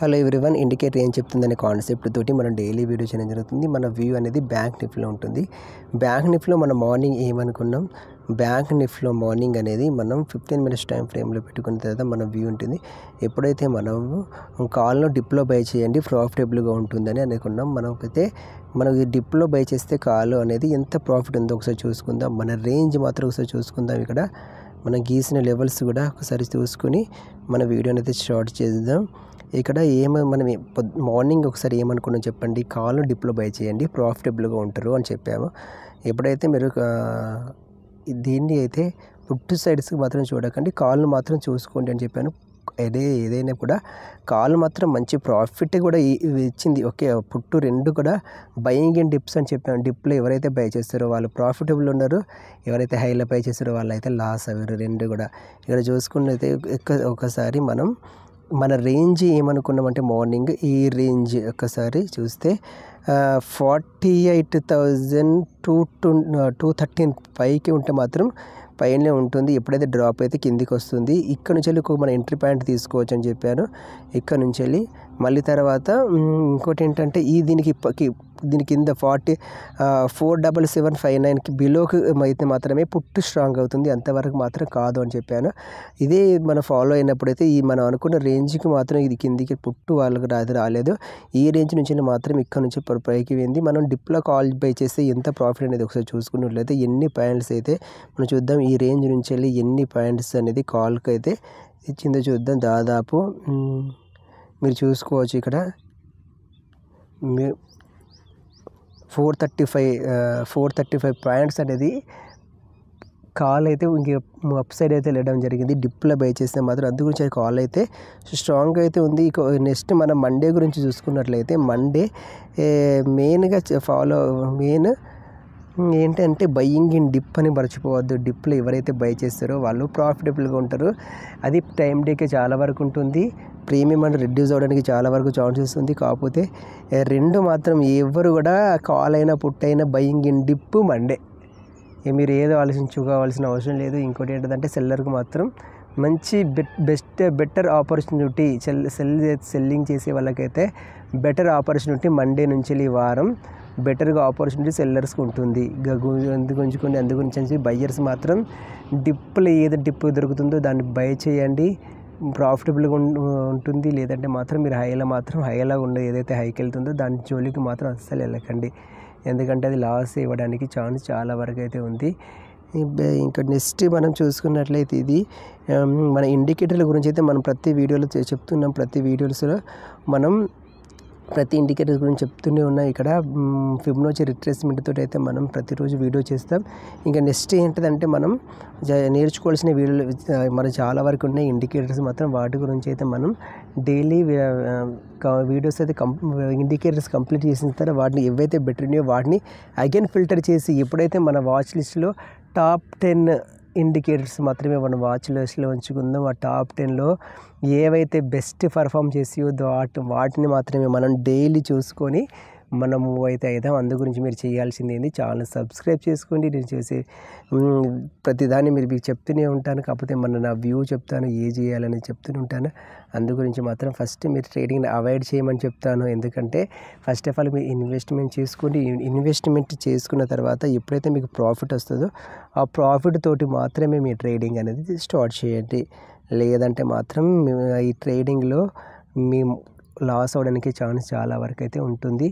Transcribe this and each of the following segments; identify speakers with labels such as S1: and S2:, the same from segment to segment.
S1: hello one indicator ఏం చెప్తుందనే concept తోటి మనం డైలీ వీడియో చేయడం జరుగుతుంది మన వ్యూ అనేది బ్యాంక్ నిఫ్లో ఉంటుంది బ్యాంక్ నిఫ్లో మనం మార్నింగ్ ఏమనుకున్నాం బ్యాంక్ నిఫ్లో మార్నింగ్ అనేది మనం ఫిఫ్టీన్ మినిట్స్ టైం ఫ్రేమ్లో పెట్టుకున్న తర్వాత మన వ్యూ ఉంటుంది ఎప్పుడైతే మనం కాల్లో డిప్లో బై చేయండి ప్రాఫిటబుల్గా ఉంటుందని అనుకున్నాం మనకైతే మనం ఈ డిప్లో బై చేస్తే కాల్ అనేది ఎంత ప్రాఫిట్ ఉందో ఒకసారి చూసుకుందాం మన రేంజ్ మాత్రం ఒకసారి చూసుకుందాం ఇక్కడ మనం గీసిన లెవెల్స్ కూడా ఒకసారి చూసుకుని మన వీడియో అనేది షార్ట్ చేద్దాం ఇక్కడ ఏమ మనం మార్నింగ్ ఒకసారి ఏమనుకున్నాం చెప్పండి కాల్ను డిప్లో బై చేయండి ప్రాఫిటబుల్గా ఉంటారు అని చెప్పాము ఎప్పుడైతే మీరు దీన్ని అయితే పుట్టు సైడ్స్కి మాత్రం చూడకండి కాల్ను మాత్రం చూసుకోండి అని చెప్పాను అదే ఏదైనా కూడా కాలు మాత్రం మంచి ప్రాఫిట్ కూడా ఇచ్చింది ఓకే పుట్టు రెండు కూడా బయింగ్ ఇన్ డిప్స్ అని చెప్పాను డిప్లో ఎవరైతే బై చేస్తారో వాళ్ళు ప్రాఫిటబుల్ ఉన్నారు ఎవరైతే హైలో బై చేస్తారో వాళ్ళు అయితే లాస్ అవ్వరు రెండు కూడా ఇక్కడ చూసుకున్నైతే ఒకసారి మనం మన రేంజ్ ఏమనుకున్నామంటే మార్నింగ్ ఈ రేంజ్ ఒకసారి చూస్తే forty eight thousand two two two thirteen పైకి ఉంటే మాత్రం పైన ఉంటుంది ఎప్పుడైతే డ్రాప్ అయితే కిందికి వస్తుంది ఇక్కడ నుంచి వెళ్ళి మన ఎంట్రీ పాయింట్ తీసుకోవచ్చు అని చెప్పాను ఇక్కడ నుంచి వెళ్ళి మళ్ళీ తర్వాత ఇంకోటి ఏంటంటే ఈ దీనికి దీని కింద forty four double seven five నైన్కి బిలోకి అయితే మాత్రమే పుట్టు స్ట్రాంగ్ అవుతుంది అంతవరకు మాత్రం కాదు అని చెప్పాను ఇదే మనం ఫాలో అయినప్పుడైతే ఈ మనం అనుకున్న రేంజ్కి మాత్రం ఇది కిందికి పుట్టు వాళ్ళకి రాదు రాలేదు ఈ రేంజ్ నుంచి మాత్రం ఇక్కడ నుంచి పైకి వెళ్ళింది మనం డిప్లో కాల్ బై చేస్తే ఎంత ప్రాఫిట్ అనేది ఒకసారి చూసుకున్నట్లయితే ఎన్ని పాయింట్స్ అయితే మనం చూద్దాం ఈ రేంజ్ నుంచి వెళ్ళి ఎన్ని పాయింట్స్ అనేది కాల్కి అయితే ఇచ్చిందో చూద్దాం దాదాపు మీరు చూసుకోవచ్చు ఇక్కడ మీరు four thirty five four thirty five points అనేది కాల్ అయితే ఇంక అప్ సైడ్ అయితే వెళ్ళడం జరిగింది డిప్లో బై చేస్తే మాత్రం అందు గురించి అది కాల్ అయితే స్ట్రాంగ్ అయితే ఉంది ఇక నెక్స్ట్ మనం మండే గురించి చూసుకున్నట్లయితే మండే మెయిన్గా ఫాలో మెయిన్ ఏంటంటే బయ్యింగ్ ఇన్ డిప్ అని మర్చిపోవద్దు డిప్లో ఎవరైతే బై చేస్తారో వాళ్ళు ప్రాఫిటబుల్గా ఉంటారు అది టైం డేకి చాలా వరకు ఉంటుంది ప్రీమియం అంటే రిడ్యూస్ అవ్వడానికి చాలా వరకు ఛాన్సెస్ ఉంది కాకపోతే రెండు మాత్రం ఎవరు కూడా కాల్ అయినా పుట్టైనా బయ్యింగ్ ఇన్ డిప్ మండే మీరు ఏదో ఆలోచించుకోవాల్సిన అవసరం లేదు ఇంకోటి ఏంటంటే సెల్లర్కి మాత్రం మంచి best better opportunity sell sell selling చేసే వాళ్ళకైతే బెటర్ ఆపర్చునిటీ మండే నుంచి ఈ వారం బెటర్గా ఆపర్చునిటీ సెల్లర్స్కి ఉంటుంది అందుగురించి కొన్ని అందుగురించి బయ్యర్స్ మాత్రం డిప్పులు ఏది డిప్ దొరుకుతుందో దాన్ని బై చేయండి ప్రాఫిటబుల్గా ఉంటుంది లేదంటే మాత్రం మీరు హైలో మాత్రం హైలో ఉండదు ఏదైతే హైకి వెళ్తుందో దాని జోలికి మాత్రం అస్సలు వెళ్ళకండి ఎందుకంటే అది లాస్ ఇవ్వడానికి ఛాన్స్ చాలా వరకు అయితే ఉంది ఇంకా నెక్స్ట్ మనం చూసుకున్నట్లయితే ఇది మన ఇండికేటర్ల గురించి అయితే మనం ప్రతి వీడియోలో చెప్తున్నాం ప్రతి వీడియోస్లో మనం ప్రతి ఇండికేటర్స్ గురించి చెప్తూనే ఉన్నాయి ఇక్కడ ఫిబ్నోచి రిట్రేస్మెంట్ తోటి అయితే మనం ప్రతిరోజు వీడియో చేస్తాం ఇంకా నెక్స్ట్ ఏంటంటే మనం నేర్చుకోవాల్సిన వీడియోలు మన చాలా వరకు ఉన్నాయి ఇండికేటర్స్ మాత్రం వాటి గురించి అయితే మనం డైలీ వీడియోస్ అయితే ఇండికేటర్స్ కంప్లీట్ చేసిన తర్వాత వాటిని ఏవైతే బెటర్ ఉన్నాయో వాటిని అగైన్ ఫిల్టర్ చేసి ఎప్పుడైతే మన వాచ్ లిస్ట్లో టాప్ టెన్ ఇండికేటర్స్ మాత్రమే మనం వాచ్ లిస్ట్లో ఉంచుకుందాం ఆ టాప్ టెన్లో ఏవైతే బెస్ట్ పర్ఫామ్ చేసియో వాటి వాటిని మాత్రమే మనం డైలీ చూసుకొని మనం మూవ్ అయితే అవుతాం అందు గురించి మీరు చేయాల్సింది ఏంది ఛానల్ సబ్స్క్రైబ్ చేసుకోండి నేను చేసే ప్రతిదాన్ని మీరు మీకు చెప్తూనే ఉంటాను కాకపోతే మన నా వ్యూ చెప్తాను ఏ చేయాలని చెప్తూనే ఉంటాను అందు గురించి మాత్రం ఫస్ట్ మీరు ట్రేడింగ్ని అవాయిడ్ చేయమని చెప్తాను ఎందుకంటే ఫస్ట్ ఆఫ్ ఆల్ మీరు ఇన్వెస్ట్మెంట్ చేసుకోండి ఇన్వెస్ట్మెంట్ చేసుకున్న తర్వాత ఎప్పుడైతే మీకు ప్రాఫిట్ వస్తుందో ఆ ప్రాఫిట్ తోటి మాత్రమే మీ ట్రేడింగ్ అనేది స్టార్ట్ చేయండి లేదంటే మాత్రం ఈ ట్రేడింగ్లో మేము లాస్ అవడానికి ఛాన్స్ చాలా వరకు అయితే ఉంటుంది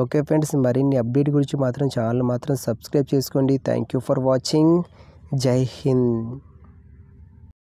S1: ఓకే ఫ్రెండ్స్ మరిన్ని అప్డేట్ గురించి మాత్రం ఛానల్ మాత్రం సబ్స్క్రైబ్ చేసుకోండి థ్యాంక్ యూ ఫర్ వాచింగ్ జై హింద్